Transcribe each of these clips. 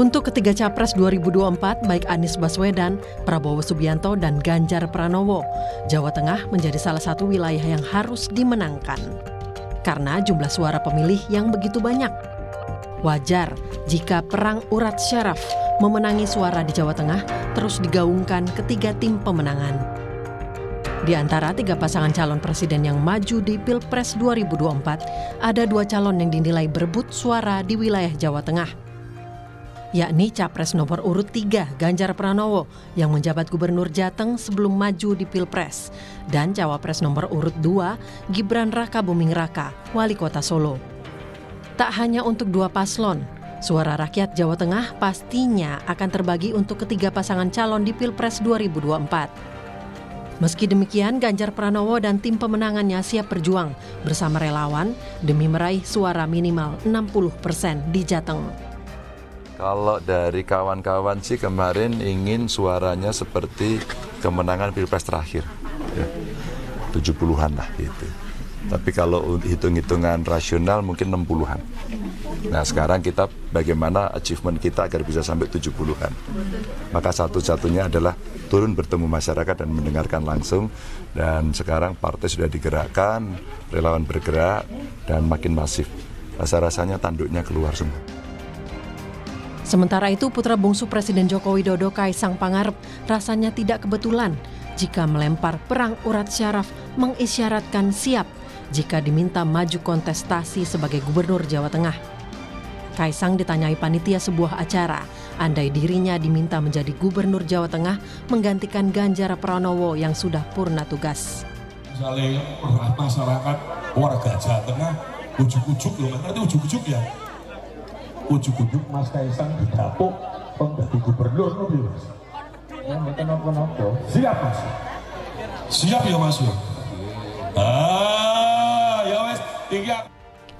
Untuk ketiga capres 2024, baik Anies Baswedan, Prabowo Subianto, dan Ganjar Pranowo, Jawa Tengah menjadi salah satu wilayah yang harus dimenangkan. Karena jumlah suara pemilih yang begitu banyak. Wajar jika perang urat syaraf memenangi suara di Jawa Tengah terus digaungkan ketiga tim pemenangan. Di antara tiga pasangan calon presiden yang maju di Pilpres 2024, ada dua calon yang dinilai berebut suara di wilayah Jawa Tengah yakni capres nomor urut 3 Ganjar Pranowo yang menjabat gubernur Jateng sebelum maju di Pilpres dan cawapres nomor urut 2 Gibran Raka Buming Raka, wali kota Solo. Tak hanya untuk dua paslon, suara rakyat Jawa Tengah pastinya akan terbagi untuk ketiga pasangan calon di Pilpres 2024. Meski demikian, Ganjar Pranowo dan tim pemenangannya siap berjuang bersama relawan demi meraih suara minimal 60 persen di Jateng. Kalau dari kawan-kawan sih kemarin ingin suaranya seperti kemenangan pilpres terakhir, ya. 70-an lah gitu. Tapi kalau hitung-hitungan rasional mungkin 60-an. Nah sekarang kita bagaimana achievement kita agar bisa sampai 70-an. Maka satu-satunya adalah turun bertemu masyarakat dan mendengarkan langsung. Dan sekarang partai sudah digerakkan, relawan bergerak, dan makin masif. Rasa-rasanya tanduknya keluar semua. Sementara itu, putra bungsu Presiden Joko Widodo Kaisang Pangarep rasanya tidak kebetulan jika melempar perang urat syaraf mengisyaratkan siap jika diminta maju kontestasi sebagai Gubernur Jawa Tengah. Kaisang ditanyai panitia sebuah acara, andai dirinya diminta menjadi Gubernur Jawa Tengah menggantikan Ganjar Pranowo yang sudah purna tugas. Misalnya masyarakat warga Jawa Tengah ujuk-ujuk loh, ujuk-ujuk ya ujuk-ujuk Mas Kaisang didapuk pun gubernur nopi Mas? Ya Siap Mas. Siap ya Mas ya. Ah, ya wes iki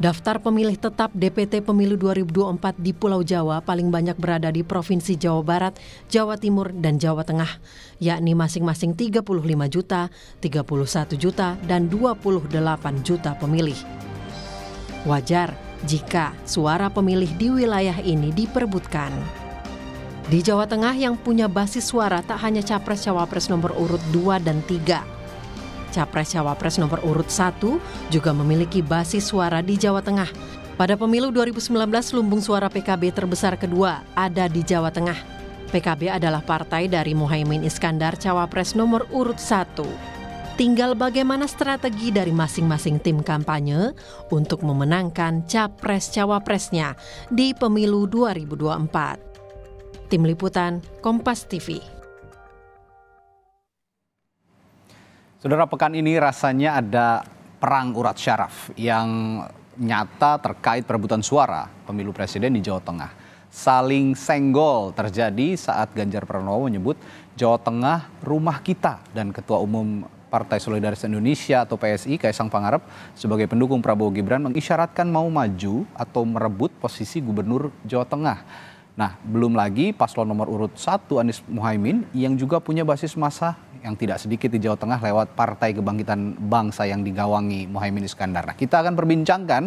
Daftar pemilih tetap DPT Pemilu 2024 di Pulau Jawa paling banyak berada di Provinsi Jawa Barat, Jawa Timur, dan Jawa Tengah, yakni masing-masing 35 juta, 31 juta, dan 28 juta pemilih. Wajar jika suara pemilih di wilayah ini diperbutkan, Di Jawa Tengah yang punya basis suara tak hanya capres-cawapres nomor urut 2 dan 3, Capres-cawapres nomor urut 1 juga memiliki basis suara di Jawa Tengah. Pada pemilu 2019, lumbung suara PKB terbesar kedua ada di Jawa Tengah. PKB adalah partai dari Muhaimin Iskandar, cawapres nomor urut 1. Tinggal bagaimana strategi dari masing-masing tim kampanye untuk memenangkan capres-cawapresnya di pemilu 2024. Tim Liputan Kompas TV. Saudara pekan ini rasanya ada perang urat syaraf yang nyata terkait perebutan suara pemilu presiden di Jawa Tengah. Saling senggol terjadi saat Ganjar Pranowo menyebut Jawa Tengah rumah kita dan Ketua Umum Partai Solidaritas Indonesia atau PSI Kaisang Pangarep sebagai pendukung Prabowo Gibran mengisyaratkan mau maju atau merebut posisi gubernur Jawa Tengah. Nah, belum lagi paslon nomor urut satu Anies Muhaimin yang juga punya basis massa yang tidak sedikit di Jawa Tengah lewat Partai Kebangkitan Bangsa yang digawangi Muhaimin Iskandar. Nah, kita akan perbincangkan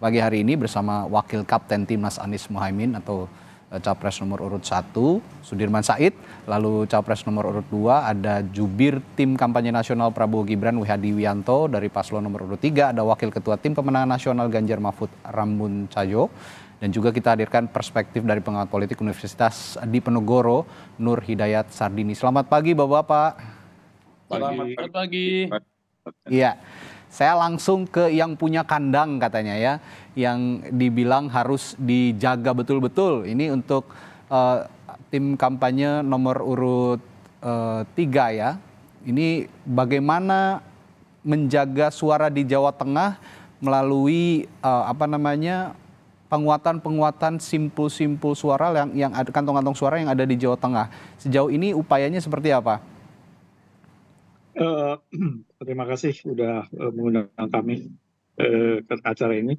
pagi hari ini bersama Wakil Kapten Timnas Anies Muhaimin atau Eh, capres nomor urut 1 Sudirman Said, lalu capres nomor urut 2 ada jubir tim kampanye nasional Prabowo Gibran Wihadi Wianto dari paslon nomor urut 3 ada wakil ketua tim pemenangan nasional Ganjar Mahfud Rambun Cayo dan juga kita hadirkan perspektif dari pengamat politik Universitas Diponegoro Nur Hidayat Sardini. Selamat pagi Bapak-bapak. Selamat pagi. Iya. Saya langsung ke yang punya kandang katanya ya yang dibilang harus dijaga betul-betul. Ini untuk uh, tim kampanye nomor urut uh, tiga ya. Ini bagaimana menjaga suara di Jawa Tengah melalui uh, apa namanya penguatan-penguatan simpul-simpul suara yang yang kantong-kantong suara yang ada di Jawa Tengah. Sejauh ini upayanya seperti apa? Uh, terima kasih sudah mengundang kami uh, ke acara ini.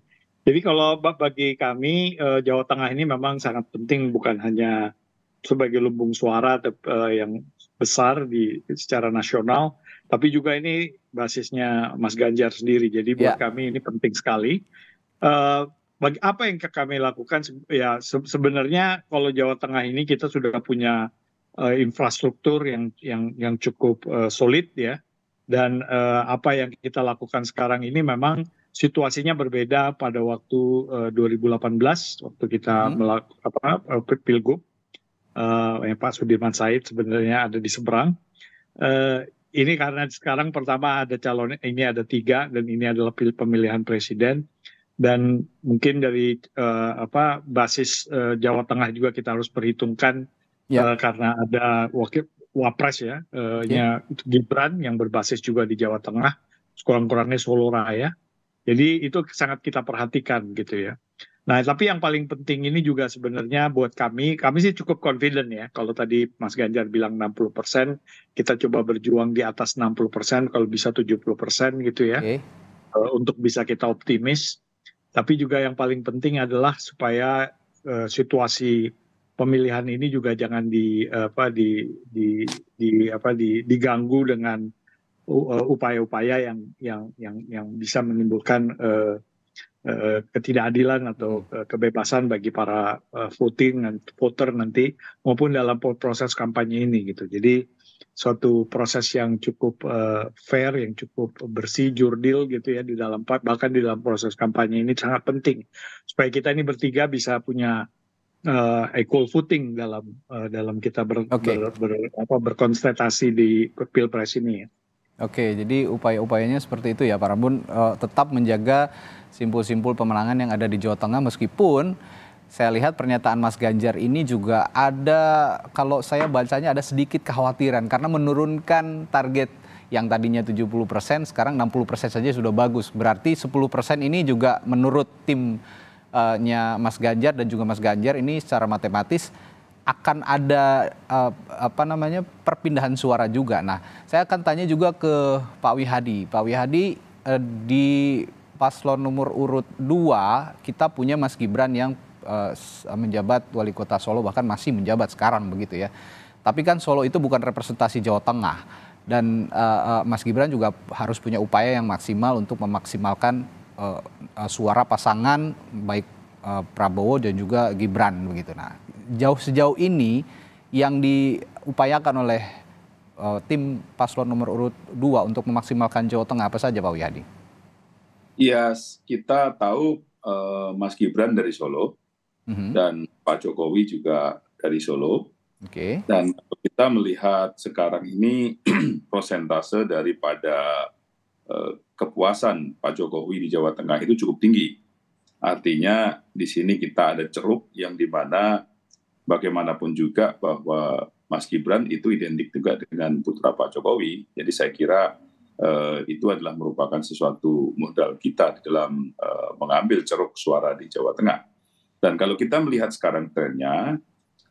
Jadi kalau bagi kami eh, Jawa Tengah ini memang sangat penting bukan hanya sebagai lumbung suara eh, yang besar di secara nasional, tapi juga ini basisnya Mas Ganjar sendiri. Jadi buat yeah. kami ini penting sekali. Eh, bagi apa yang kami lakukan ya sebenarnya kalau Jawa Tengah ini kita sudah punya infrastruktur yang yang yang cukup solid ya dan apa yang kita lakukan sekarang ini memang situasinya berbeda pada waktu 2018 eh, waktu kita hmm. melakukan apa, eh, pilgub eh, yang Pak Sudirman Said sebenarnya ada di seberang. uh, ini karena sekarang pertama ada calon ini ada tiga dan ini adalah pemilihan presiden dan mungkin dari uh, apa basis uh, Jawa Tengah juga kita harus perhitungkan ya. uh, karena ada wakil wapres ya, uh, ya. Gibran yang berbasis juga di Jawa Tengah, kurang-kurangnya Solo Raya. Jadi itu sangat kita perhatikan gitu ya. Nah, tapi yang paling penting ini juga sebenarnya buat kami, kami sih cukup confident ya. Kalau tadi Mas Ganjar bilang 60%, kita coba berjuang di atas 60%, kalau bisa 70% gitu ya. Okay. Eh, untuk bisa kita optimis. Tapi juga yang paling penting adalah supaya uh, situasi pemilihan ini juga jangan di eh, apa di di di apa di diganggu dengan Eh, upaya-upaya yang yang yang yang bisa menimbulkan uh, uh, ketidakadilan atau uh, kebebasan bagi para uh, voting dan voter nanti maupun dalam proses kampanye ini gitu. Jadi suatu proses yang cukup uh, fair, yang cukup bersih, jurdil gitu ya di dalam bahkan di dalam proses kampanye ini sangat penting supaya kita ini bertiga bisa punya uh, equal footing dalam uh, dalam kita ber, okay. ber, ber, apa, berkonstetasi di pilpres ini. Ya. Oke, jadi upaya-upayanya seperti itu ya Pak Rambun uh, tetap menjaga simpul-simpul pemenangan yang ada di Jawa Tengah meskipun saya lihat pernyataan Mas Ganjar ini juga ada kalau saya bacanya ada sedikit kekhawatiran karena menurunkan target yang tadinya 70% sekarang 60% saja sudah bagus. Berarti 10% ini juga menurut timnya Mas Ganjar dan juga Mas Ganjar ini secara matematis akan ada uh, apa namanya perpindahan suara juga. Nah, saya akan tanya juga ke Pak Wihadi. Pak Wihadi uh, di paslon nomor urut 2 kita punya Mas Gibran yang uh, menjabat wali kota Solo bahkan masih menjabat sekarang begitu ya. Tapi kan Solo itu bukan representasi Jawa Tengah dan uh, uh, Mas Gibran juga harus punya upaya yang maksimal untuk memaksimalkan uh, uh, suara pasangan baik Prabowo dan juga Gibran begitu. Nah, jauh sejauh ini yang diupayakan oleh uh, tim paslon nomor urut 2 untuk memaksimalkan Jawa Tengah apa saja Pak Wiyadi? Iya, yes, kita tahu uh, Mas Gibran dari Solo mm -hmm. dan Pak Jokowi juga dari Solo. Oke. Okay. Dan kita melihat sekarang ini prosentase daripada uh, kepuasan Pak Jokowi di Jawa Tengah itu cukup tinggi. Artinya di sini kita ada ceruk yang di mana bagaimanapun juga bahwa Mas Gibran itu identik juga dengan putra Pak Jokowi. Jadi saya kira eh, itu adalah merupakan sesuatu modal kita di dalam eh, mengambil ceruk suara di Jawa Tengah. Dan kalau kita melihat sekarang trennya,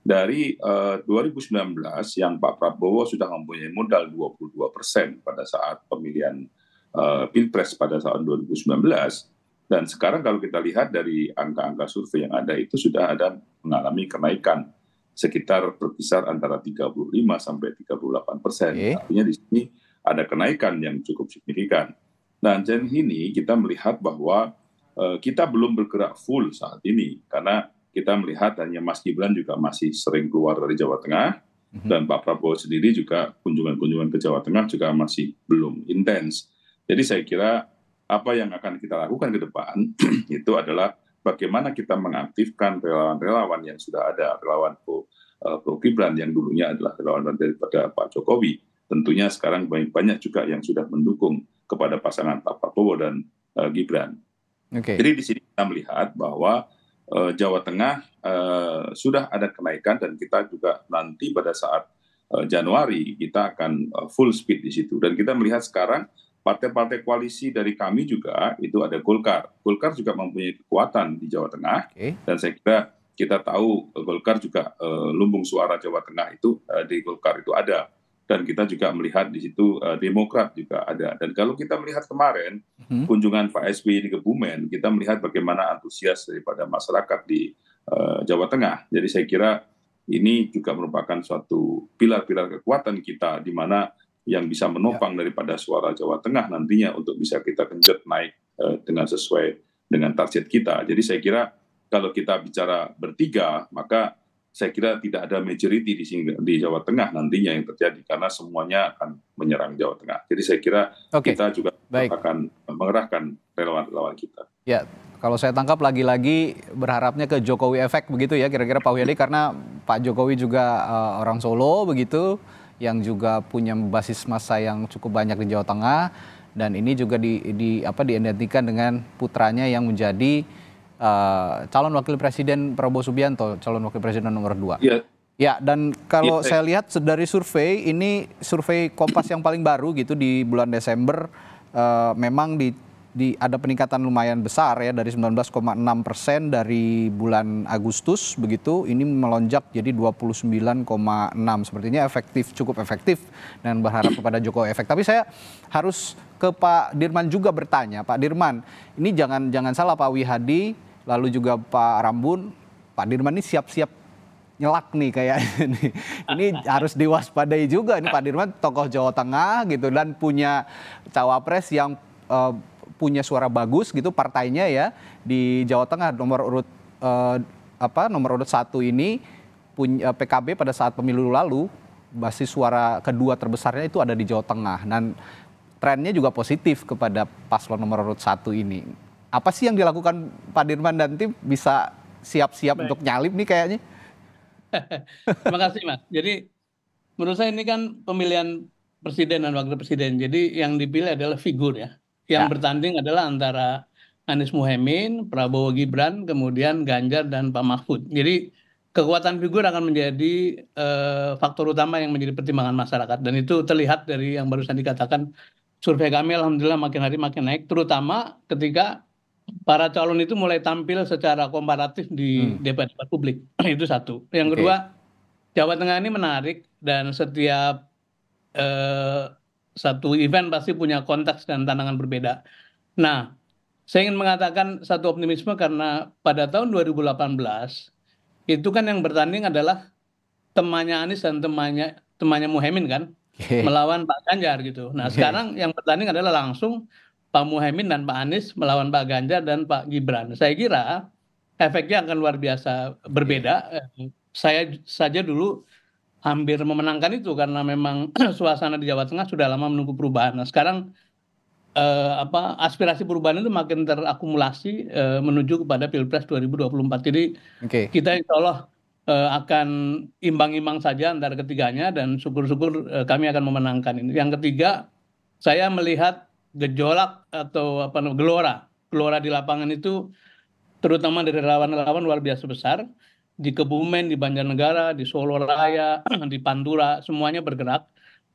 dari eh, 2019 yang Pak Prabowo sudah mempunyai modal 22 persen pada saat pemilihan eh, Pilpres pada tahun 2019, dan sekarang kalau kita lihat dari angka-angka survei yang ada itu sudah ada mengalami kenaikan sekitar berkisar antara 35 sampai 38 persen. Okay. Artinya di sini ada kenaikan yang cukup signifikan. Dan jen ini kita melihat bahwa uh, kita belum bergerak full saat ini karena kita melihat hanya Mas Gibran juga masih sering keluar dari Jawa Tengah mm-hmm. dan Pak Prabowo sendiri juga kunjungan-kunjungan ke Jawa Tengah juga masih belum intens. Jadi saya kira apa yang akan kita lakukan ke depan itu adalah bagaimana kita mengaktifkan relawan-relawan yang sudah ada, relawan Pro, uh, Pro Gibran yang dulunya adalah relawan daripada Pak Jokowi. Tentunya sekarang banyak, banyak juga yang sudah mendukung kepada pasangan Pak Prabowo dan uh, Gibran. Okay. Jadi di sini kita melihat bahwa uh, Jawa Tengah uh, sudah ada kenaikan dan kita juga nanti pada saat uh, Januari kita akan uh, full speed di situ. Dan kita melihat sekarang partai-partai koalisi dari kami juga itu ada Golkar. Golkar juga mempunyai kekuatan di Jawa Tengah okay. dan saya kira kita tahu eh, Golkar juga uh, lumbung suara Jawa Tengah itu uh, di Golkar itu ada dan kita juga melihat di situ uh, Demokrat juga ada. Dan kalau kita melihat kemarin hmm. kunjungan Pak SBY di Kebumen, kita melihat bagaimana antusias daripada masyarakat di uh, Jawa Tengah. Jadi saya kira ini juga merupakan suatu pilar-pilar kekuatan kita di mana yang bisa ya. menopang ya. daripada suara Jawa Tengah nantinya untuk bisa kita kencet naik eh, dengan sesuai dengan target kita. Jadi saya kira kalau kita bicara bertiga maka saya kira tidak ada majority di sini di Jawa Tengah nantinya yang terjadi karena semuanya akan menyerang Jawa Tengah. Jadi saya kira okay. kita juga Baik. akan mengerahkan relawan-relawan kita. Ya, kalau saya tangkap lagi-lagi berharapnya ke Jokowi efek begitu ya kira-kira Pak Wiyadi karena Pak Jokowi juga uh, orang Solo begitu yang juga punya basis massa yang cukup banyak di Jawa Tengah dan ini juga di, di apa diidentikan dengan putranya yang menjadi uh, calon wakil presiden Prabowo Subianto, calon wakil presiden nomor 2. Ya. ya, dan kalau ya. saya lihat dari survei ini survei Kompas yang paling baru gitu di bulan Desember uh, memang di di ada peningkatan lumayan besar ya dari 19,6 persen dari bulan Agustus begitu ini melonjak jadi 29,6 sepertinya efektif cukup efektif dan berharap kepada Jokowi efek tapi saya harus ke Pak Dirman juga bertanya Pak Dirman ini jangan jangan salah Pak Wihadi lalu juga Pak Rambun Pak Dirman ini siap-siap nyelak nih kayak ini. Ini harus diwaspadai juga ini Pak Dirman tokoh Jawa Tengah gitu dan punya cawapres yang eh, punya suara bagus gitu partainya ya di Jawa Tengah nomor urut eh, apa nomor urut satu ini punya eh, PKB pada saat pemilu lalu basis suara kedua terbesarnya itu ada di Jawa Tengah dan trennya juga positif kepada paslon nomor urut satu ini. Apa sih yang dilakukan Pak Dirman dan tim bisa siap-siap untuk nyalip nih kayaknya? Terima kasih Mas. Jadi menurut saya ini kan pemilihan presiden dan wakil presiden. Jadi yang dipilih adalah figur ya yang ya. bertanding adalah antara Anies Muhaimin, Prabowo Gibran, kemudian Ganjar dan Pak Mahfud. Jadi kekuatan figur akan menjadi uh, faktor utama yang menjadi pertimbangan masyarakat dan itu terlihat dari yang barusan dikatakan survei kami alhamdulillah makin hari makin naik terutama ketika para calon itu mulai tampil secara komparatif di hmm. debat-debat publik. itu satu. Yang kedua, Jawa Tengah ini menarik dan setiap uh, satu event pasti punya konteks dan tantangan berbeda. Nah, saya ingin mengatakan satu optimisme karena pada tahun 2018 itu kan yang bertanding adalah temannya Anies dan temannya temannya Muhammad kan melawan Pak Ganjar gitu. Nah, sekarang yang bertanding adalah langsung Pak Muhammad dan Pak Anies melawan Pak Ganjar dan Pak Gibran. Saya kira efeknya akan luar biasa berbeda. Iya. Eh, saya saja dulu hampir memenangkan itu karena memang suasana di Jawa Tengah sudah lama menunggu perubahan. Nah, sekarang eh, apa aspirasi perubahan itu makin terakumulasi eh, menuju kepada Pilpres 2024. Jadi okay. kita insya Allah eh, akan imbang-imbang saja antara ketiganya dan syukur-syukur eh, kami akan memenangkan ini. Yang ketiga, saya melihat gejolak atau apa gelora, gelora di lapangan itu terutama dari relawan-relawan luar biasa besar di Kebumen, di Banjarnegara, di Solo Raya, di Pantura, semuanya bergerak.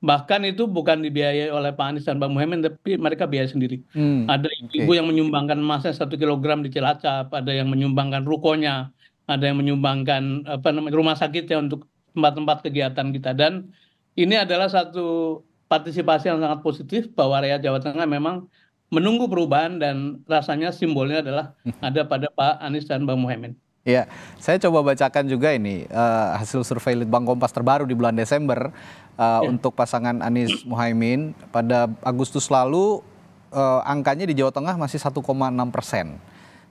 Bahkan itu bukan dibiayai oleh Pak Anies dan Bang Muhammad, tapi mereka biaya sendiri. Hmm, ada ibu okay. yang menyumbangkan emasnya satu kilogram di Cilacap, ada yang menyumbangkan rukonya, ada yang menyumbangkan apa namanya rumah sakitnya untuk tempat-tempat kegiatan kita. Dan ini adalah satu partisipasi yang sangat positif bahwa rakyat Jawa Tengah memang menunggu perubahan dan rasanya simbolnya adalah hmm. ada pada Pak Anies dan Bang Muhammad. Ya, saya coba bacakan juga ini uh, hasil survei Litbang Kompas terbaru di bulan Desember uh, ya. untuk pasangan Anies Muhaimin pada Agustus lalu uh, angkanya di Jawa Tengah masih 1,6 persen,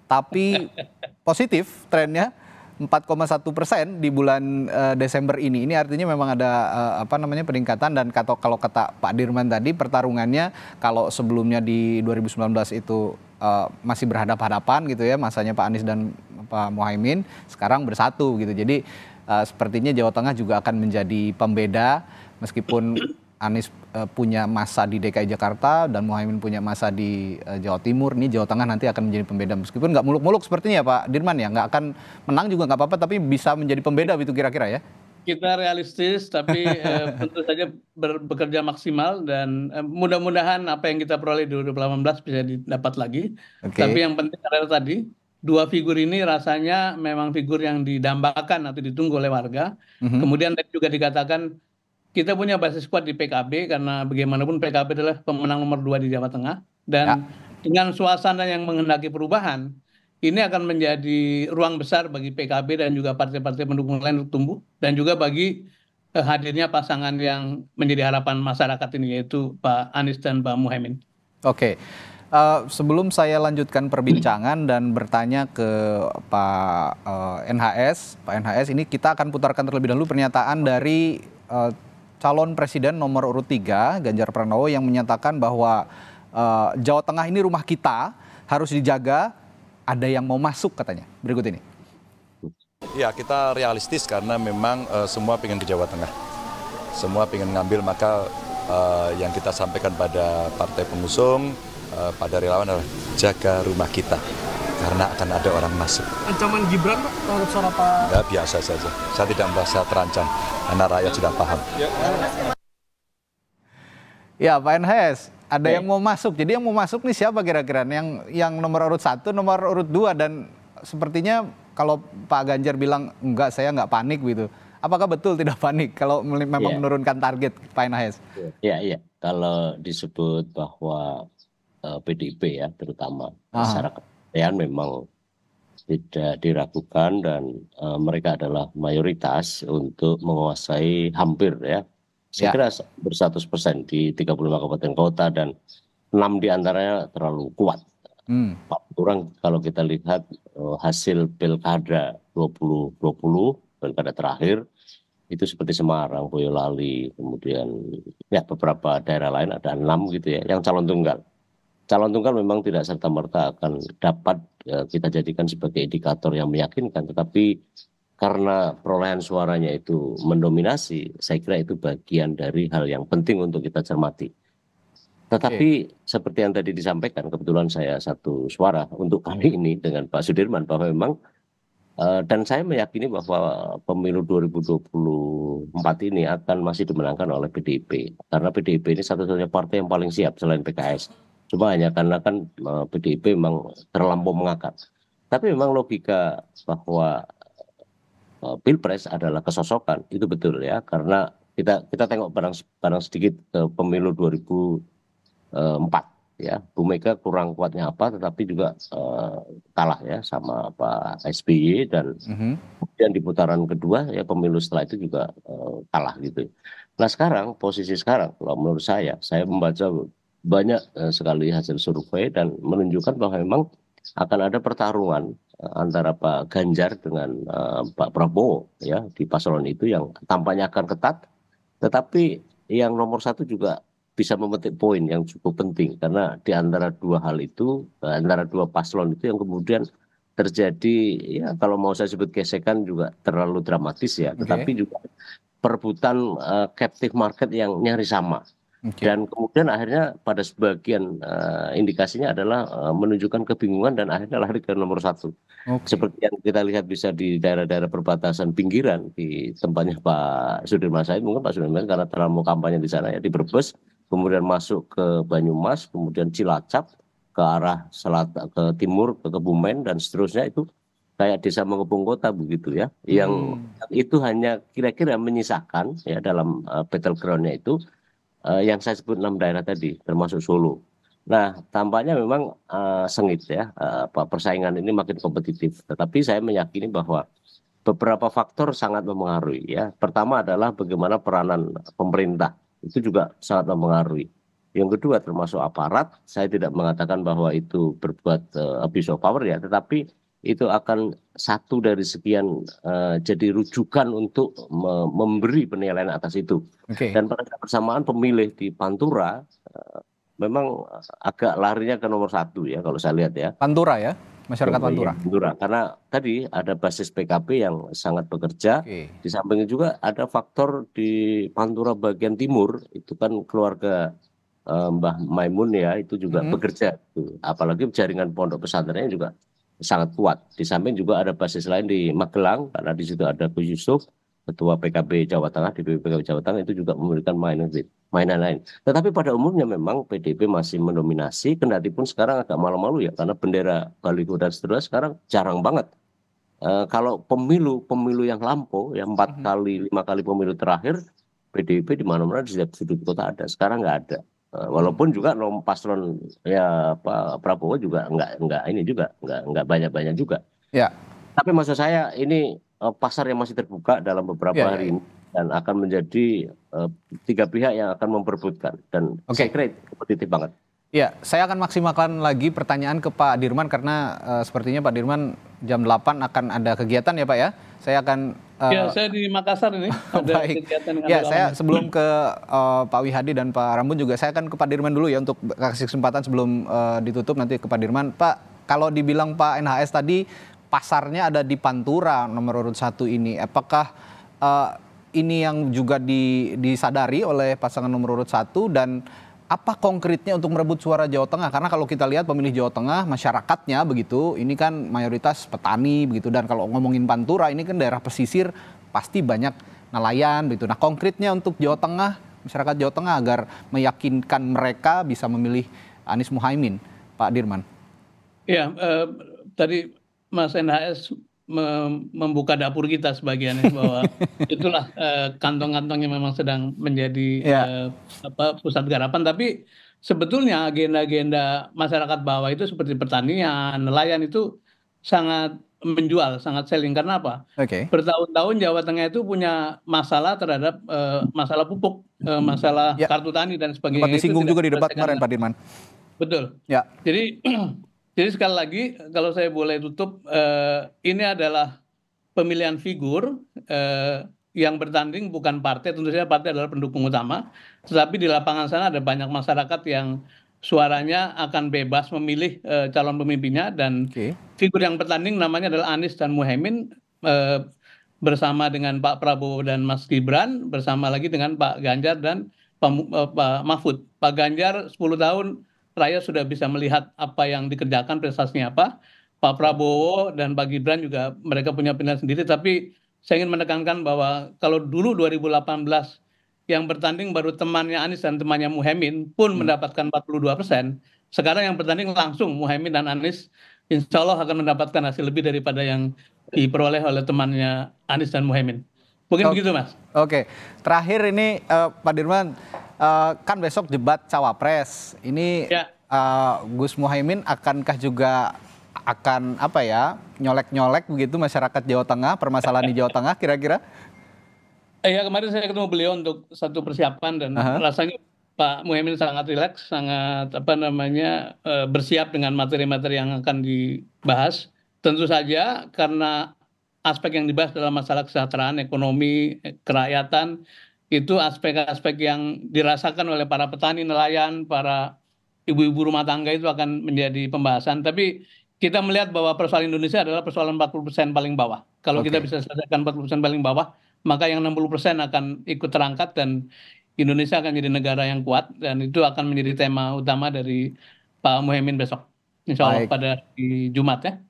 tapi positif trennya 4,1 persen di bulan uh, Desember ini. Ini artinya memang ada uh, apa namanya peningkatan dan kata, kalau kata Pak Dirman tadi pertarungannya kalau sebelumnya di 2019 itu uh, masih berhadapan hadapan gitu ya masanya Pak Anies dan Pak Mohaimin sekarang bersatu gitu. Jadi uh, sepertinya Jawa Tengah juga akan menjadi pembeda meskipun Anies eh, punya masa di DKI Jakarta dan Muhaimin punya masa di eh, Jawa Timur. Ini Jawa Tengah nanti akan menjadi pembeda meskipun nggak muluk-muluk sepertinya ya Pak Dirman ya nggak akan menang juga nggak apa-apa tapi bisa menjadi pembeda itu kira-kira ya. Kita realistis tapi eh, tentu saja ber, bekerja maksimal dan mudah-mudahan apa yang kita peroleh di 2018 bisa didapat lagi. Okay. Tapi yang penting adalah tadi dua figur ini rasanya memang figur yang didambakan atau ditunggu oleh warga. Mm -hmm. Kemudian juga dikatakan kita punya basis kuat di PKB karena bagaimanapun PKB adalah pemenang nomor dua di Jawa Tengah dan ya. dengan suasana yang menghendaki perubahan ini akan menjadi ruang besar bagi PKB dan juga partai-partai pendukung lain untuk tumbuh dan juga bagi eh, hadirnya pasangan yang menjadi harapan masyarakat ini yaitu Pak Anies dan Pak Muhaimin. Oke. Uh, sebelum saya lanjutkan perbincangan dan bertanya ke Pak uh, eh, NHS, Pak NHS ini kita akan putarkan terlebih dahulu pernyataan dari uh, calon presiden nomor urut 3 Ganjar Pranowo yang menyatakan bahwa uh, Jawa Tengah ini rumah kita harus dijaga ada yang mau masuk katanya. Berikut ini. Ya kita realistis karena memang uh, semua ingin ke Jawa Tengah. Semua ingin ngambil maka uh, yang kita sampaikan pada partai pengusung, uh, pada relawan adalah jaga rumah kita karena akan ada orang masuk. Ancaman Gibran Pak terhadap suara Pak? Ya, biasa saja. Saya tidak merasa terancam karena rakyat sudah paham. Ya, ya Pak NHS, ada Oke. Ya. yang mau masuk. Jadi yang mau masuk nih siapa kira-kira? Yang yang nomor urut satu, nomor urut dua dan sepertinya kalau Pak Ganjar bilang enggak saya enggak panik gitu. Apakah betul tidak panik kalau memang yeah. menurunkan target Pak NHS? Iya, iya. Kalau disebut bahwa PDIP eh, ya terutama masyarakat ASEAN memang tidak diragukan dan uh, mereka adalah mayoritas untuk menguasai hampir ya saya ya. kira bersatus persen di 35 kabupaten kota dan enam diantaranya terlalu kuat. Hmm. Kurang kalau kita lihat uh, hasil pilkada 2020 pilkada terakhir itu seperti Semarang, Boyolali, kemudian ya beberapa daerah lain ada enam gitu ya yang calon tunggal calon tunggal memang tidak serta merta akan dapat ya, kita jadikan sebagai indikator yang meyakinkan, tetapi karena perolehan suaranya itu mendominasi, saya kira itu bagian dari hal yang penting untuk kita cermati. Tetapi okay. seperti yang tadi disampaikan, kebetulan saya satu suara untuk kali ini dengan Pak Sudirman bahwa memang eh, dan saya meyakini bahwa pemilu 2024 ini akan masih dimenangkan oleh PDIP karena PDIP ini satu-satunya partai yang paling siap selain PKS Cuma hanya karena kan PDIP eh, memang terlampau mengakar. Tapi memang logika bahwa eh, pilpres adalah kesosokan itu betul ya karena kita kita tengok barang barang sedikit ke eh, dua pemilu 2004 ya Bu Mega kurang kuatnya apa tetapi juga uh, kalah ya sama Pak SBY dan mm -hmm. kemudian di putaran kedua ya pemilu setelah itu juga uh, kalah gitu. Nah sekarang posisi sekarang kalau menurut saya saya membaca banyak eh, sekali hasil survei dan menunjukkan bahwa memang akan ada pertarungan eh, antara Pak Ganjar dengan eh, Pak Prabowo ya di paslon itu yang tampaknya akan ketat, tetapi yang nomor satu juga bisa memetik poin yang cukup penting karena di antara dua hal itu antara dua paslon itu yang kemudian terjadi ya kalau mau saya sebut gesekan juga terlalu dramatis ya, tetapi okay. juga perebutan uh, captive market yang nyaris sama Okay. Dan kemudian akhirnya pada sebagian uh, indikasinya adalah uh, menunjukkan kebingungan dan akhirnya lari ke nomor satu. Okay. Seperti yang kita lihat bisa di daerah-daerah perbatasan pinggiran di tempatnya Pak Sudirman Said, mungkin Pak Sudirman karena terlalu kampanye di sana ya di Brebes, kemudian masuk ke Banyumas, kemudian Cilacap ke arah selat ke timur ke Kebumen dan seterusnya itu kayak desa mengepung kota begitu ya, yang hmm. itu hanya kira-kira menyisakan ya dalam uh, battlegroundnya itu Eh, yang saya sebut enam daerah tadi termasuk Solo. Nah, tampaknya memang uh, sengit ya uh, persaingan ini makin kompetitif. Tetapi saya meyakini bahwa beberapa faktor sangat mempengaruhi ya. Pertama adalah bagaimana peranan pemerintah itu juga sangat mempengaruhi. Yang kedua termasuk aparat, saya tidak mengatakan bahwa itu berbuat uh, abuse of power ya, tetapi itu akan satu dari sekian uh, jadi rujukan untuk me memberi penilaian atas itu. Okay. Dan pada persamaan pemilih di Pantura uh, memang agak larinya ke nomor satu ya kalau saya lihat ya. Pantura ya, masyarakat Pantura. Ya, Pantura karena tadi ada basis PKP yang sangat bekerja. Okay. Di sampingnya juga ada faktor di Pantura bagian timur itu kan keluarga eh, Mbah Maimun ya itu juga mm -hmm. bekerja. Apalagi jaringan pondok pesantrennya juga sangat kuat. Di samping juga ada basis lain di Magelang karena di situ ada Gus Yusuf, Ketua PKB Jawa Tengah, di PKB Jawa Tengah itu juga memberikan mainan mainan lain. Tetapi pada umumnya memang PDP masih mendominasi, kendati pun sekarang agak malu-malu ya karena bendera baliho dan seterusnya sekarang jarang banget. E, kalau pemilu pemilu yang lampau, yang empat mhm. kali lima kali pemilu terakhir, PDP di mana-mana di setiap sudut kota ada. Sekarang nggak ada. Eh, walaupun juga nom paslon ya Pak Prabowo juga nggak nggak ini juga nggak nggak banyak-banyak juga. Ya. Tapi maksud saya ini eh, pasar yang masih terbuka dalam beberapa ya, ya hari ya. ini dan akan menjadi uh, tiga pihak yang akan memperbutkan dan okay. saya kira kompetitif banget. Ya, saya akan maksimalkan lagi pertanyaan ke Pak Dirman karena uh, sepertinya Pak Dirman jam 8 akan ada kegiatan ya Pak ya. Saya akan ya saya di Makassar ini ada baik. kegiatan ya saya ini. sebelum ke uh, Pak Wihadi dan Pak Rambun juga saya akan ke Pak Dirman dulu ya untuk kasih kesempatan sebelum uh, ditutup nanti ke Pak Dirman Pak kalau dibilang Pak NHS tadi pasarnya ada di Pantura nomor urut satu ini apakah uh, ini yang juga di, disadari oleh pasangan nomor urut satu dan apa konkretnya untuk merebut suara Jawa Tengah? Karena kalau kita lihat pemilih Jawa Tengah masyarakatnya begitu, ini kan mayoritas petani begitu dan kalau ngomongin Pantura ini kan daerah pesisir pasti banyak nelayan begitu. Nah, konkretnya untuk Jawa Tengah, masyarakat Jawa Tengah agar meyakinkan mereka bisa memilih Anies Muhaimin, Pak Dirman. Ya, eh, tadi Mas NHS membuka dapur kita sebagiannya bahwa itulah eh, kantong-kantong yang memang sedang menjadi yeah. Ya. apa pusat garapan tapi sebetulnya agenda-agenda masyarakat bawah itu seperti pertanian, nelayan itu sangat menjual, sangat selling karena apa? Okay. Bertahun-tahun Jawa Tengah itu punya masalah terhadap uh, masalah pupuk, uh, masalah yeah. kartu tani dan sebagainya. Sempat disinggung juga di debat kemarin Pak Dirman. Betul. Ya. Jadi jadi sekali lagi kalau saya boleh tutup uh, ini adalah pemilihan figur uh, yang bertanding bukan partai tentu saja partai adalah pendukung utama tetapi di lapangan sana ada banyak masyarakat yang suaranya akan bebas memilih uh, calon pemimpinnya dan okay. figur yang bertanding namanya adalah Anies dan Muhaimin uh, bersama dengan Pak Prabowo dan Mas Gibran bersama lagi dengan Pak Ganjar dan Pak, Pak Mahfud Pak Ganjar 10 tahun rakyat sudah bisa melihat apa yang dikerjakan prestasinya apa Pak Prabowo dan Pak Gibran juga mereka punya pilihan sendiri tapi saya ingin menekankan bahwa kalau dulu 2018 yang bertanding baru temannya Anies dan temannya Muhammad pun hmm. mendapatkan 42 persen. Sekarang yang bertanding langsung Muhammad dan Anies insya Allah akan mendapatkan hasil lebih daripada yang diperoleh oleh temannya Anies dan Muhammad. Mungkin okay. begitu Mas. Oke, okay. terakhir ini uh, Pak Dirman, uh, kan besok debat cawapres. Ini ya. uh, Gus Muhaymin akankah juga akan apa ya nyolek-nyolek begitu masyarakat Jawa Tengah permasalahan di Jawa Tengah kira-kira? Iya kemarin saya ketemu beliau untuk satu persiapan dan uh -huh. rasanya Pak Muhaymin sangat rileks, sangat apa namanya uh, bersiap dengan materi-materi yang akan dibahas. Tentu saja karena aspek yang dibahas dalam masalah kesejahteraan, ekonomi, kerakyatan itu aspek-aspek yang dirasakan oleh para petani nelayan, para ibu-ibu rumah tangga itu akan menjadi pembahasan. Tapi kita melihat bahwa persoalan Indonesia adalah persoalan 40% paling bawah. Kalau okay. kita bisa selesaikan 40% paling bawah, maka yang 60% akan ikut terangkat dan Indonesia akan jadi negara yang kuat dan itu akan menjadi tema utama dari Pak Muhyemin besok. Insya Allah Baik. pada di Jumat ya.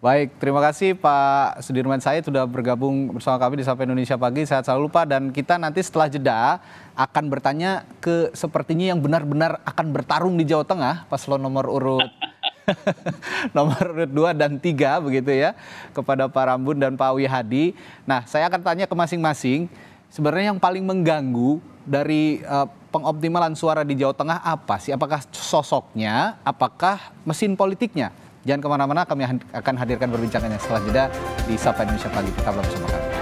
Baik, terima kasih Pak Sudirman Said sudah bergabung bersama kami di Sapa Indonesia Pagi. Sehat selalu Pak dan kita nanti setelah jeda akan bertanya ke sepertinya yang benar-benar akan bertarung di Jawa Tengah paslon nomor urut nomor urut 2 dan 3 begitu ya kepada Pak Rambun dan Pak Wihadi. Nah, saya akan tanya ke masing-masing sebenarnya yang paling mengganggu dari uh, pengoptimalan suara di Jawa Tengah apa sih? Apakah sosoknya, apakah mesin politiknya? Jangan kemana-mana, kami akan hadirkan perbincangannya setelah jeda di Sapa Indonesia Pagi. Tetap bersama kami.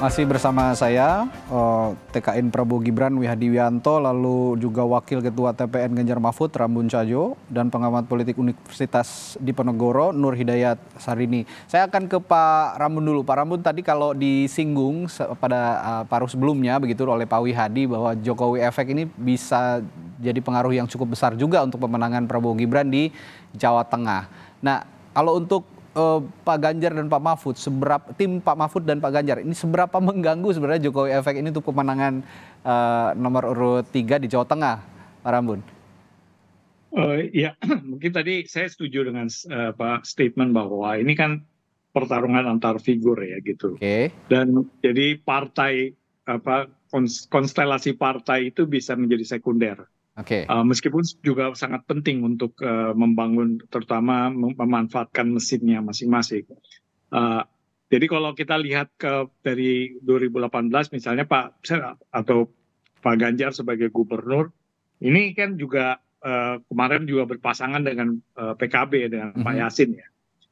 Masih bersama saya eh, TKN Prabowo Gibran Wihadi Wianto, lalu juga Wakil Ketua TPN Ganjar Mahfud Rambun Cajo dan pengamat politik Universitas Diponegoro Nur Hidayat Sarini. Saya akan ke Pak Rambun dulu. Pak Rambun tadi kalau disinggung pada eh, paruh sebelumnya begitu oleh Pak Wihadi bahwa Jokowi efek ini bisa jadi pengaruh yang cukup besar juga untuk pemenangan Prabowo Gibran di Jawa Tengah. Nah, kalau untuk uh, Pak Ganjar dan Pak Mahfud, seberapa tim Pak Mahfud dan Pak Ganjar ini seberapa mengganggu sebenarnya Jokowi efek ini untuk pemenangan uh, nomor urut tiga di Jawa Tengah, Pak Rambun? Uh, ya, mungkin tadi saya setuju dengan uh, Pak statement bahwa ini kan pertarungan antar figur ya gitu. Okay. Dan jadi partai apa konstelasi partai itu bisa menjadi sekunder Oke. Eh, meskipun juga sangat penting untuk eh, membangun terutama memanfaatkan mesinnya masing masing eh, jadi kalau kita lihat ke dari 2018 misalnya Pak atau Pak Ganjar sebagai gubernur ini kan juga Uh, kemarin juga berpasangan dengan uh, PKB dengan mm -hmm. Pak mm-hmm. Yasin ya.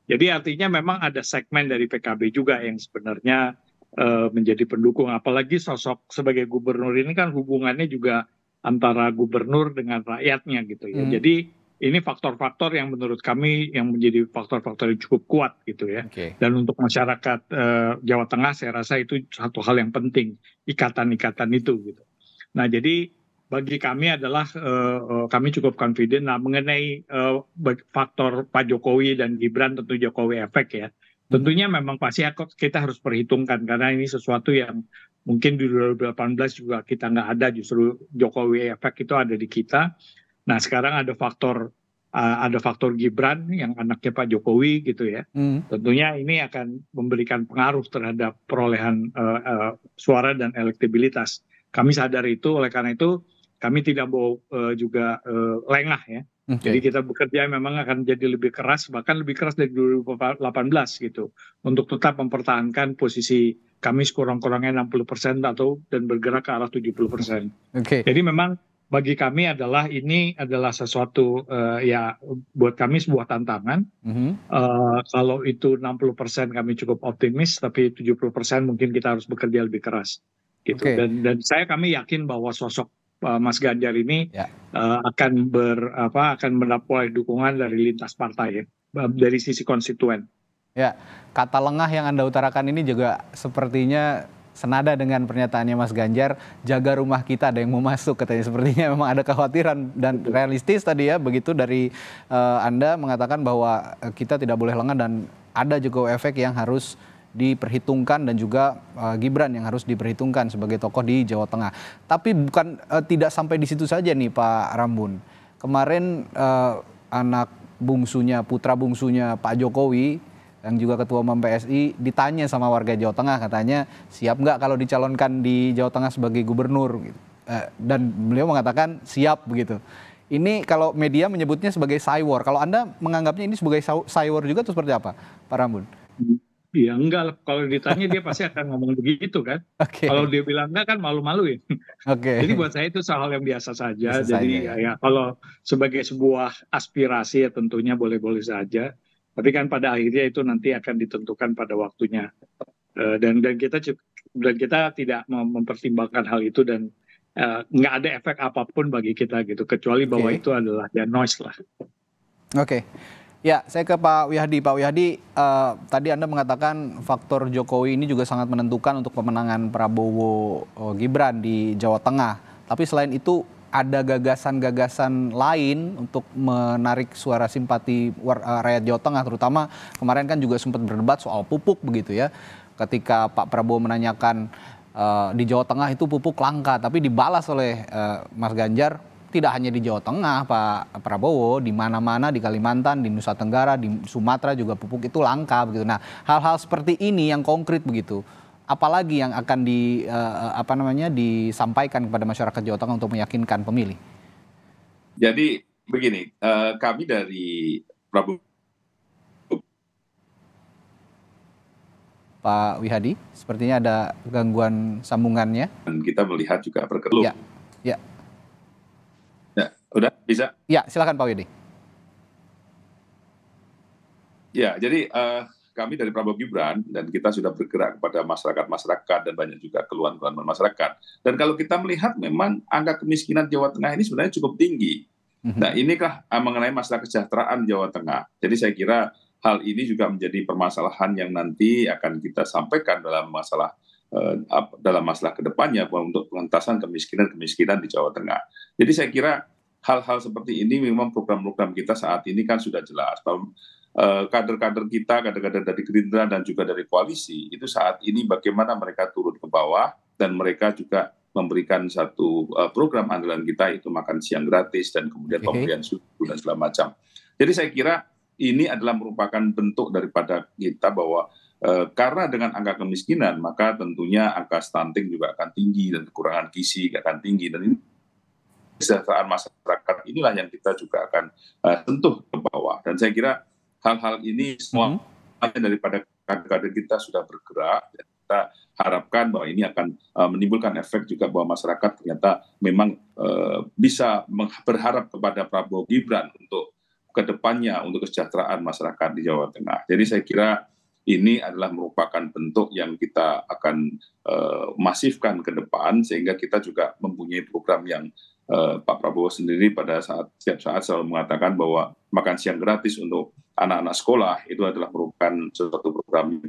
Jadi artinya memang ada segmen dari PKB juga yang sebenarnya uh, menjadi pendukung apalagi sosok sebagai gubernur ini kan hubungannya juga antara gubernur dengan rakyatnya gitu ya. Hmm. Jadi ini faktor-faktor yang menurut kami yang menjadi faktor-faktor yang cukup kuat gitu ya. Okay. Dan untuk masyarakat uh, Jawa Tengah saya rasa itu satu hal yang penting ikatan-ikatan itu gitu. Nah jadi bagi kami adalah eh, eh kami cukup confident. Nah mengenai eh, faktor Pak Jokowi dan Gibran tentu Jokowi efek ya. Hmm. tentunya memang pasti ya, kita harus perhitungkan karena ini sesuatu yang mungkin di 2018 juga kita nggak ada justru jokowi efek itu ada di kita nah sekarang ada faktor eh, ada faktor gibran yang anaknya pak jokowi gitu ya hmm. tentunya ini akan memberikan pengaruh terhadap perolehan uh, uh, suara dan elektabilitas kami sadar itu oleh karena itu kami tidak mau uh, juga uh, lengah ya Okay. Hmm, jadi kita bekerja memang akan jadi lebih keras, bahkan lebih keras dari 2018 gitu, untuk tetap mempertahankan posisi kami sekurang kurangnya 60% atau dan bergerak ke arah 70%. Okay. Jadi memang bagi kami adalah ini adalah sesuatu uh, ya buat kami sebuah tantangan. Mm -hmm. uh, kalau itu 60% persen kami cukup optimis, tapi 70% persen mungkin kita harus bekerja lebih keras gitu. Okay. Dan dan saya kami yakin bahwa sosok Mas Ganjar ini ya. uh, akan ber apa akan mendapat dukungan dari lintas partai ya, dari sisi konstituen. Ya, kata lengah yang Anda utarakan ini juga sepertinya senada dengan pernyataannya Mas Ganjar, jaga rumah kita ada yang mau masuk katanya. Sepertinya memang ada kekhawatiran dan realistis tadi ya begitu dari uh, Anda mengatakan bahwa kita tidak boleh lengah dan ada juga efek yang harus diperhitungkan dan juga uh, Gibran yang harus diperhitungkan sebagai tokoh di Jawa Tengah. Tapi bukan uh, tidak sampai di situ saja nih Pak Rambun. Kemarin uh, anak bungsunya, putra bungsunya Pak Jokowi yang juga ketua umum PSI ditanya sama warga Jawa Tengah katanya siap nggak kalau dicalonkan di Jawa Tengah sebagai gubernur gitu. Uh, dan beliau mengatakan siap begitu. Ini kalau media menyebutnya sebagai cywar. Kalau Anda menganggapnya ini sebagai cywar juga itu seperti apa, Pak Rambun? Ya enggak kalau ditanya dia pasti akan ngomong begitu kan. Okay. Kalau dia bilang enggak kan malu-maluin. Okay. Jadi buat saya itu soal yang biasa saja. Biasa Jadi saja. Ya, ya kalau sebagai sebuah aspirasi ya tentunya boleh-boleh saja. Tapi kan pada akhirnya itu nanti akan ditentukan pada waktunya. Eh, dan dan kita dan kita tidak mempertimbangkan hal itu dan eh, nggak ada efek apapun bagi kita gitu kecuali bahwa okay. itu adalah ya noise lah. Oke. Okay. Ya, saya ke Pak Wihadi. Pak Wihadi, uh, eh, tadi Anda mengatakan faktor Jokowi ini juga sangat menentukan untuk pemenangan Prabowo uh, Gibran di Jawa Tengah. Tapi selain itu ada gagasan-gagasan lain untuk menarik suara simpati war, uh, rakyat Jawa Tengah, terutama kemarin kan juga sempat berdebat soal pupuk begitu ya. Ketika Pak Prabowo menanyakan uh, di Jawa Tengah itu pupuk langka, tapi dibalas oleh uh, Mas Ganjar tidak hanya di Jawa Tengah Pak Prabowo, di mana-mana di Kalimantan, di Nusa Tenggara, di Sumatera juga pupuk itu langka begitu. Nah, hal-hal seperti ini yang konkret begitu apalagi yang akan di uh, apa namanya disampaikan kepada masyarakat Jawa Tengah untuk meyakinkan pemilih. Jadi begini, uh, kami dari Prabowo Pak Wihadi, sepertinya ada gangguan sambungannya. Dan kita melihat juga perkelu. Ya, ya. Udah bisa? Ya, silakan Pak Widi. Ya, jadi uh, kami dari Prabowo Gibran dan kita sudah bergerak kepada masyarakat-masyarakat dan banyak juga keluhan-keluhan masyarakat. Dan kalau kita melihat memang angka kemiskinan Jawa Tengah ini sebenarnya cukup tinggi. Mhm. Nah, inikah eh, mengenai masalah kesejahteraan Jawa Tengah. Jadi saya kira hal ini juga menjadi permasalahan yang nanti akan kita sampaikan dalam masalah eh, dalam masalah kedepannya untuk pengentasan kemiskinan kemiskinan di Jawa Tengah. Jadi saya kira hal-hal seperti ini memang program-program kita saat ini kan sudah jelas bahwa eh, kader-kader kita, kader-kader dari Gerindra dan juga dari koalisi itu saat ini bagaimana mereka turun ke bawah dan mereka juga memberikan satu eh, program andalan kita itu makan siang gratis dan kemudian pemberian suku dan segala macam. Jadi saya kira ini adalah merupakan bentuk daripada kita bahwa eh, karena dengan angka kemiskinan maka tentunya angka stunting juga akan tinggi dan kekurangan gizi akan tinggi dan ini kesejahteraan masyarakat inilah yang kita juga akan uh, sentuh ke bawah. Dan saya kira hal-hal ini semua hmm. daripada kader-kader kita sudah bergerak. Kita harapkan bahwa ini akan uh, menimbulkan efek juga bahwa masyarakat ternyata memang uh, bisa berharap kepada Prabowo Gibran untuk kedepannya untuk kesejahteraan masyarakat di Jawa Tengah. Jadi saya kira ini adalah merupakan bentuk yang kita akan uh, masifkan ke depan sehingga kita juga mempunyai program yang Eh, Pak Prabowo sendiri pada saat setiap saat selalu mengatakan bahwa makan siang gratis untuk anak-anak sekolah itu adalah merupakan suatu program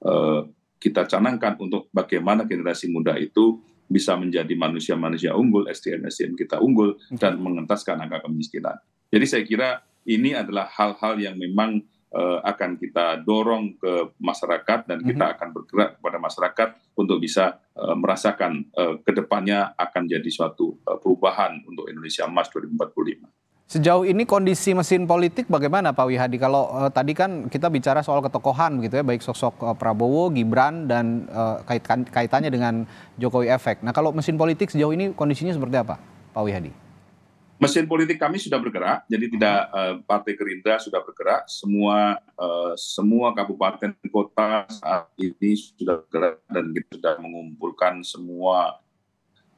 uh, kita canangkan untuk bagaimana generasi muda itu bisa menjadi manusia-manusia unggul, SDM-SDM kita unggul, dan mengentaskan angka kemiskinan. Jadi saya kira ini adalah hal-hal yang memang Eh, akan kita dorong ke masyarakat dan kita mhm. akan bergerak kepada masyarakat untuk bisa eh, merasakan eh, kedepannya akan jadi suatu perubahan untuk Indonesia Emas 2045. Sejauh ini kondisi mesin politik bagaimana Pak Wihadi? Kalau uh, tadi kan kita bicara soal ketokohan begitu ya, baik sosok uh, Prabowo, Gibran dan uh, kaitannya dengan Jokowi efek. Nah kalau mesin politik sejauh ini kondisinya seperti apa Pak Wihadi? mesin politik kami sudah bergerak, jadi tidak uh, Partai Gerindra sudah bergerak, semua uh, semua kabupaten kota saat ini sudah bergerak dan kita sudah mengumpulkan semua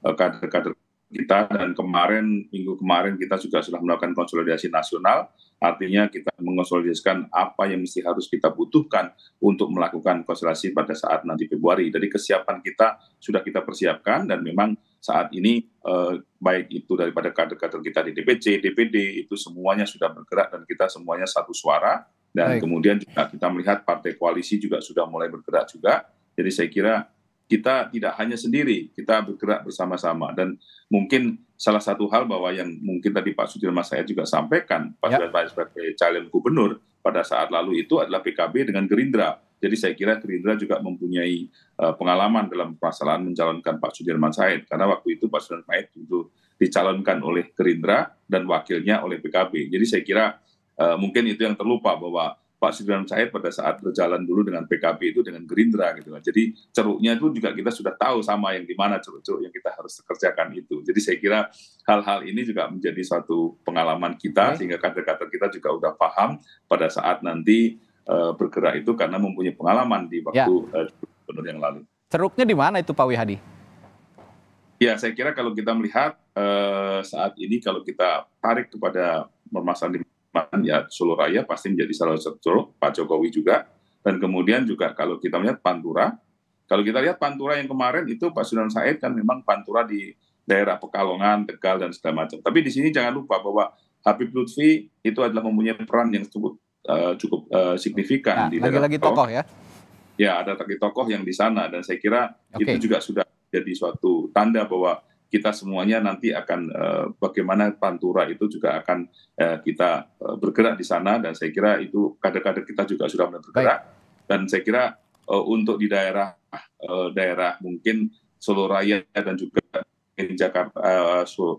eh, kader-kader uh, kita dan kemarin minggu kemarin kita juga sudah melakukan konsolidasi nasional artinya kita mengonsolidasikan apa yang mesti harus kita butuhkan untuk melakukan konsolidasi pada saat nanti Februari. Jadi kesiapan kita sudah kita persiapkan dan memang saat ini eh, baik itu daripada kader-kader kita di DPC, DPD itu semuanya sudah bergerak dan kita semuanya satu suara dan baik. kemudian juga kita melihat partai koalisi juga sudah mulai bergerak juga. Jadi saya kira kita tidak hanya sendiri, kita bergerak bersama-sama dan mungkin salah satu hal bahwa yang mungkin tadi Pak Sudirman saya juga sampaikan Pak ya. sebagai calon gubernur pada saat lalu itu adalah PKB dengan Gerindra jadi saya kira Gerindra juga mempunyai uh, pengalaman dalam permasalahan menjalankan Pak Sudirman Said karena waktu itu Pak Sudirman Said itu dicalonkan oleh Gerindra dan wakilnya oleh PKB. Jadi saya kira uh, mungkin itu yang terlupa bahwa Pak Sudirman Said pada saat berjalan dulu dengan PKB itu dengan Gerindra gitu lah. Kan. Jadi ceruknya itu juga kita sudah tahu sama yang di mana ceruk-ceruk yang kita harus kerjakan itu. Jadi saya kira hal-hal ini juga menjadi suatu pengalaman kita sehingga kader-kader kita juga sudah paham pada saat nanti Eh, bergerak itu karena mempunyai pengalaman di ya. waktu ya. gubernur yang lalu. Ceruknya di mana itu Pak Wihadi? Ya, saya kira kalau kita melihat uh, saat ini kalau kita tarik kepada permasalahan di mana ya Solo Raya pasti menjadi salah satu ceruk Pak Jokowi juga dan kemudian juga kalau kita melihat Pantura kalau kita lihat Pantura yang kemarin itu Pak Sunan Said kan memang Pantura di daerah Pekalongan, Tegal dan segala macam. Tapi di sini jangan lupa bahwa Habib Lutfi itu adalah mempunyai peran yang cukup uh, cukup uh, signifikan nah, di lagi-lagi tokoh ya. Ya, ada lagi tokoh yang di sana dan saya kira okay. itu juga sudah jadi suatu tanda bahwa kita semuanya nanti akan uh, bagaimana Pantura itu juga akan uh, kita uh, bergerak di sana dan saya kira itu kader-kader kita juga sudah mulai bergerak Baik. dan saya kira uh, untuk di daerah uh, daerah mungkin Solo Raya dan juga Jakarta uh,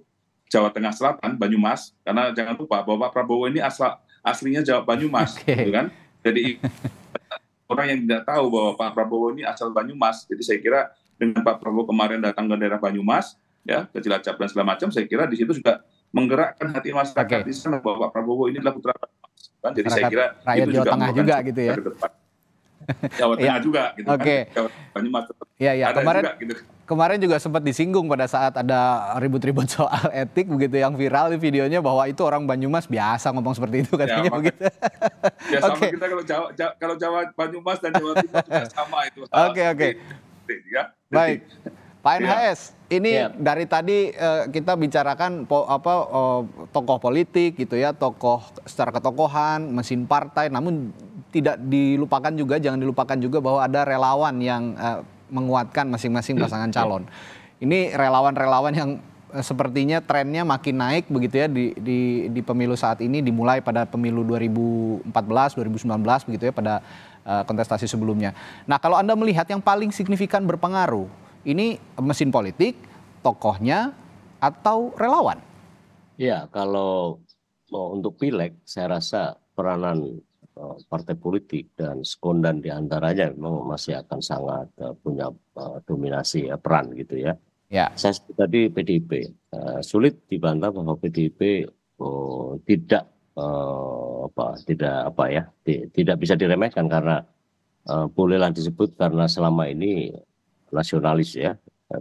Jawa Tengah Selatan Banyumas karena jangan lupa bahwa Pak Prabowo ini asal aslinya jawab Banyumas, okay. gitu kan? Jadi orang yang tidak tahu bahwa Pak Prabowo ini asal Banyumas. Jadi saya kira dengan Pak Prabowo kemarin datang ke daerah Banyumas, ya ke Cilacap dan segala macam, saya kira di situ juga menggerakkan hati masyarakat okay. di sana bahwa Pak Prabowo ini adalah putra Banyumas. Gitu kan? Jadi Rakyat saya kira rakyat itu Jawa juga Tengah juga gitu ya. Ke depan. Jawa ya. Tengah juga gitu kan. okay. Banyumas. Iya, iya. Kemarin juga, gitu. Kemarin juga sempat disinggung pada saat ada ribut-ribut soal etik begitu yang viral di videonya bahwa itu orang Banyumas biasa ngomong seperti itu ya, katanya ya, begitu. Ya sama okay. kita kalau Jawa, Jawa kalau Jawa Banyumas dan Jawa Timur juga sama itu. Oke, oke. Okay, okay. Ya. Baik. Pak NHS, ya. ini ya. dari tadi uh, kita bicarakan po, apa uh, tokoh politik gitu ya, tokoh secara ketokohan, mesin partai, namun tidak dilupakan juga, jangan dilupakan juga bahwa ada relawan yang uh, menguatkan masing-masing pasangan iya. calon. Ini relawan-relawan yang eh, sepertinya trennya makin naik begitu ya di, di, di pemilu saat ini dimulai pada pemilu 2014 2019 begitu ya pada uh, kontestasi sebelumnya. Nah kalau anda melihat yang paling signifikan berpengaruh ini mesin politik, tokohnya atau relawan? Ya kalau mau untuk pileg saya rasa peranan Eh, partai politik dan sekondan diantaranya memang masih akan sangat uh, punya uh, dominasi ya, peran gitu ya. Ya. Saya sebut tadi PDIP uh, sulit dibantah bahwa PDIP uh, oh, tidak uh, apa tidak apa ya tidak bisa diremehkan karena uh, bolehlah disebut karena selama ini nasionalis ya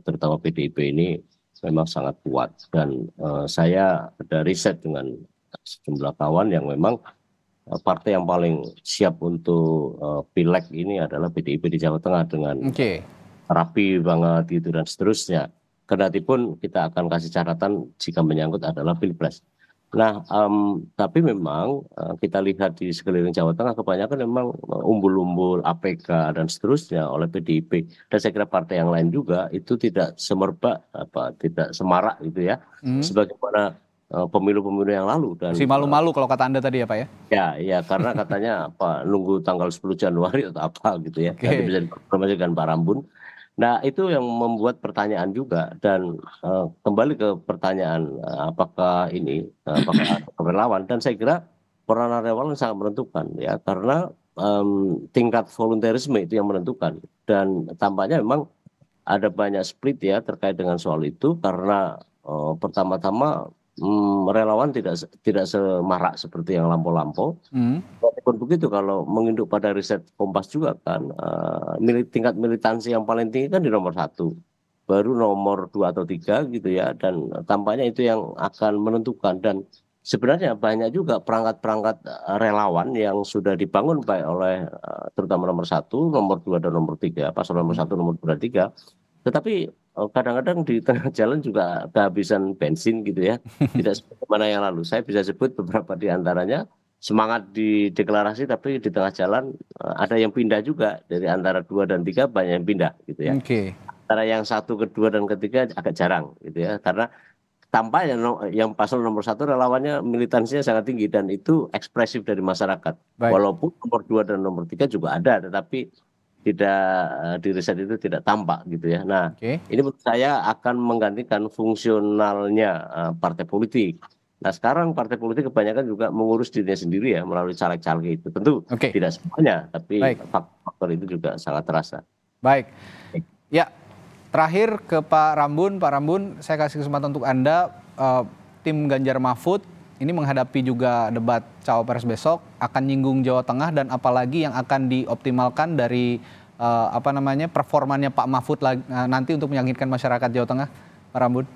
terutama PDIP ini memang sangat kuat dan uh, saya ada riset dengan sejumlah kawan yang memang Eh, partai yang paling siap untuk uh, pileg ini adalah PDIP di Jawa Tengah dengan okay. rapi banget itu dan seterusnya. pun kita akan kasih catatan jika menyangkut adalah pilpres. Nah, um, tapi memang uh, kita lihat di sekeliling Jawa Tengah kebanyakan memang umbul-umbul APK dan seterusnya oleh PDIP dan saya kira partai yang lain juga itu tidak semerbak apa tidak semarak gitu ya. Hmm. Sebagaimana Eh, pemilu-pemilu yang lalu dan si malu-malu eh, kalau kata Anda tadi ya Pak ya. Ya, ya karena katanya apa nunggu tanggal 10 Januari atau apa gitu ya. Okay. Nanti bisa dengan Pak Rambun. Nah, itu yang membuat pertanyaan juga dan uh, kembali ke pertanyaan uh, apakah ini apakah relawan dan saya kira peran relawan sangat menentukan ya karena um, tingkat volunteerisme itu yang menentukan dan tampaknya memang ada banyak split ya terkait dengan soal itu karena uh, pertama-tama mm, relawan tidak tidak semarak seperti yang lampau-lampau. Hmm. Walaupun begitu kalau menginduk pada riset Kompas juga kan uh, eh, mili tingkat militansi yang paling tinggi kan di nomor satu, baru nomor dua atau tiga gitu ya. Dan tampaknya itu yang akan menentukan dan Sebenarnya banyak juga perangkat-perangkat eh, relawan yang sudah dibangun baik oleh eh, terutama nomor satu, nomor dua dan nomor tiga, pasal nomor satu, nomor dua, tiga. Tetapi Oh, kadang-kadang di tengah jalan juga kehabisan bensin gitu ya. Tidak seperti mana yang lalu. Saya bisa sebut beberapa di antaranya semangat di deklarasi tapi di tengah jalan eh, ada yang pindah juga dari antara dua dan tiga banyak yang pindah gitu ya. Okay. Antara yang satu, kedua dan ketiga agak jarang gitu ya karena tampaknya yang pasal nomor satu relawannya militansinya sangat tinggi dan itu ekspresif dari masyarakat. Baik. Walaupun nomor dua dan nomor tiga juga ada, tetapi tidak eh, di riset itu tidak tampak gitu ya. Nah, okay. ini menurut saya akan menggantikan fungsionalnya eh, partai politik. Nah, sekarang partai politik kebanyakan juga mengurus dirinya sendiri ya melalui caleg-caleg itu. Tentu okay. tidak semuanya, tapi Baik. faktor itu juga sangat terasa. Baik. Ya, terakhir ke Pak Rambun. Pak Rambun, saya kasih kesempatan untuk Anda eh, tim Ganjar Mahfud ini menghadapi juga debat cawapres besok akan nyinggung Jawa Tengah dan apalagi yang akan dioptimalkan dari uh, apa namanya performanya Pak Mahfud lagi, uh, eh, nanti untuk meyakinkan masyarakat Jawa Tengah, Pak Rambut?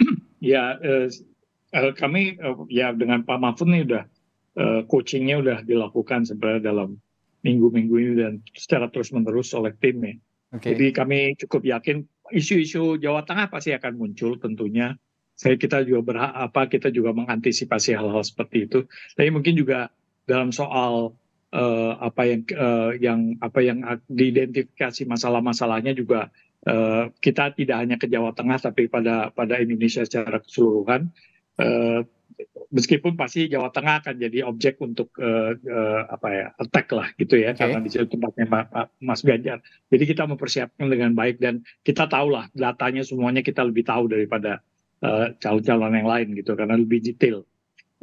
Ya, uh, kami uh, ya dengan Pak Mahfud ini udah uh, coachingnya udah dilakukan sebenarnya dalam minggu-minggu ini dan secara terus-menerus oleh timnya. Okay. Jadi kami cukup yakin isu-isu Jawa Tengah pasti akan muncul tentunya saya kita juga berhak apa kita juga mengantisipasi hal-hal seperti itu. Tapi mungkin juga dalam soal uh, apa yang uh, yang apa yang diidentifikasi masalah-masalahnya juga uh, kita tidak hanya ke Jawa Tengah tapi pada pada Indonesia secara keseluruhan uh, meskipun pasti Jawa Tengah akan jadi objek untuk uh, uh, apa ya attack lah gitu ya okay. karena di situ tempatnya Pak, Ma Mas Ganjar. Jadi kita mempersiapkan dengan baik dan kita tahulah datanya semuanya kita lebih tahu daripada Eh, calon-calon yang lain gitu karena lebih detail.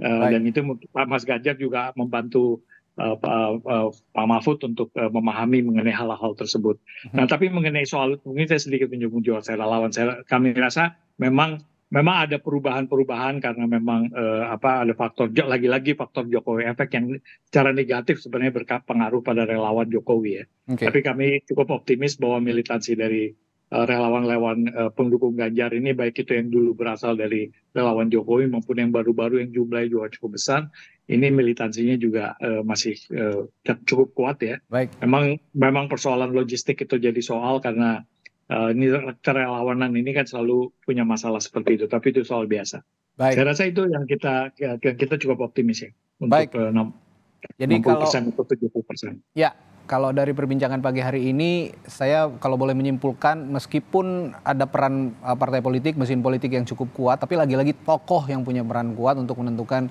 Uh, dan itu Pak Mas Ganjar juga membantu uh, Pak, uh, Pak Mahfud untuk uh, memahami mengenai hal-hal tersebut. Hmm. Nah, tapi mengenai soal mungkin saya sedikit menyinggung jual saya lawan. Saya kami rasa memang memang ada perubahan-perubahan karena memang eh, apa ada faktor lagi-lagi faktor Jokowi efek yang secara negatif sebenarnya berpengaruh pada relawan Jokowi ya. Okay. Tapi kami cukup optimis bahwa militansi dari Eh, relawan-relawan uh, pendukung Ganjar ini baik itu yang dulu berasal dari relawan Jokowi maupun yang baru-baru yang jumlahnya juga cukup besar ini militansinya juga uh, masih uh, cukup kuat ya. Baik. Memang memang persoalan logistik itu jadi soal karena uh, ini kerelawanan ini kan selalu punya masalah seperti itu tapi itu soal biasa. Baik. Saya rasa itu yang kita ya, yang kita cukup optimis ya untuk Baik. Uh, 60, Jadi 60% kalau, atau 70%. Ya, kalau dari perbincangan pagi hari ini, saya kalau boleh menyimpulkan, meskipun ada peran uh, partai politik, mesin politik yang cukup kuat, tapi lagi-lagi tokoh yang punya peran kuat untuk menentukan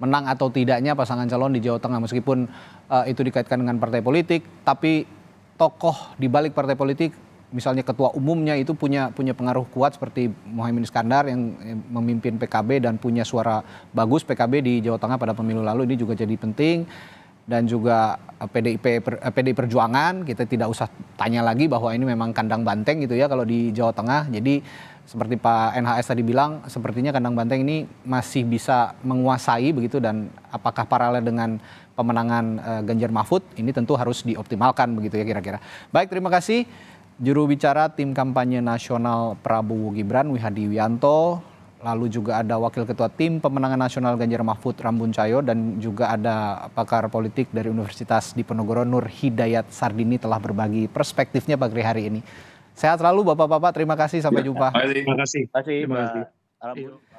menang atau tidaknya pasangan calon di Jawa Tengah. Meskipun uh, itu dikaitkan dengan partai politik, tapi tokoh di balik partai politik, misalnya ketua umumnya itu punya punya pengaruh kuat seperti Mohaimin Iskandar yang memimpin PKB dan punya suara bagus PKB di Jawa Tengah pada pemilu lalu ini juga jadi penting dan juga eh, PDIP PDI eh, Perjuangan kita tidak usah tanya lagi bahwa ini memang kandang banteng gitu ya kalau di Jawa Tengah jadi seperti Pak NHS tadi bilang sepertinya kandang banteng ini masih bisa menguasai begitu dan apakah paralel dengan pemenangan uh, Ganjar Mahfud ini tentu harus dioptimalkan begitu ya kira-kira baik terima kasih juru bicara tim kampanye nasional Prabowo Gibran Wihadi Wianto lalu juga ada Wakil Ketua Tim Pemenangan Nasional Ganjar Mahfud Rambun Cayo dan juga ada pakar politik dari Universitas Diponegoro Nur Hidayat Sardini telah berbagi perspektifnya pagi hari ini. Sehat selalu Bapak-Bapak, terima kasih, sampai ya, jumpa. Terima kasih. Terima kasih. Terima kasih.